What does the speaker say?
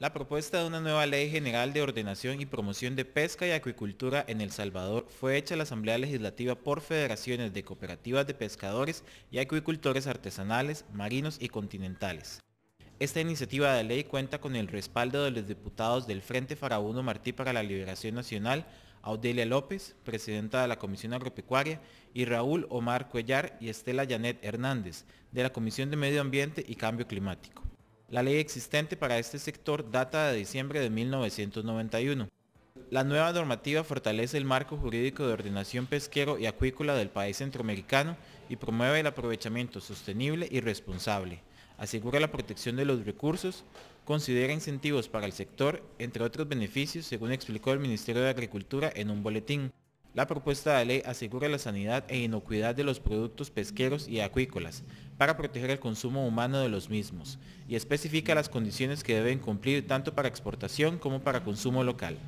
La propuesta de una nueva ley general de ordenación y promoción de pesca y acuicultura en El Salvador fue hecha a la Asamblea Legislativa por federaciones de cooperativas de pescadores y acuicultores artesanales, marinos y continentales. Esta iniciativa de ley cuenta con el respaldo de los diputados del Frente Farauno Martí para la Liberación Nacional, Audelia López, presidenta de la Comisión Agropecuaria, y Raúl Omar Cuellar y Estela Janet Hernández, de la Comisión de Medio Ambiente y Cambio Climático. La ley existente para este sector data de diciembre de 1991. La nueva normativa fortalece el marco jurídico de ordenación pesquero y acuícola del país centroamericano y promueve el aprovechamiento sostenible y responsable, asegura la protección de los recursos, considera incentivos para el sector, entre otros beneficios, según explicó el Ministerio de Agricultura en un boletín. La propuesta de ley asegura la sanidad e inocuidad de los productos pesqueros y acuícolas para proteger el consumo humano de los mismos y especifica las condiciones que deben cumplir tanto para exportación como para consumo local.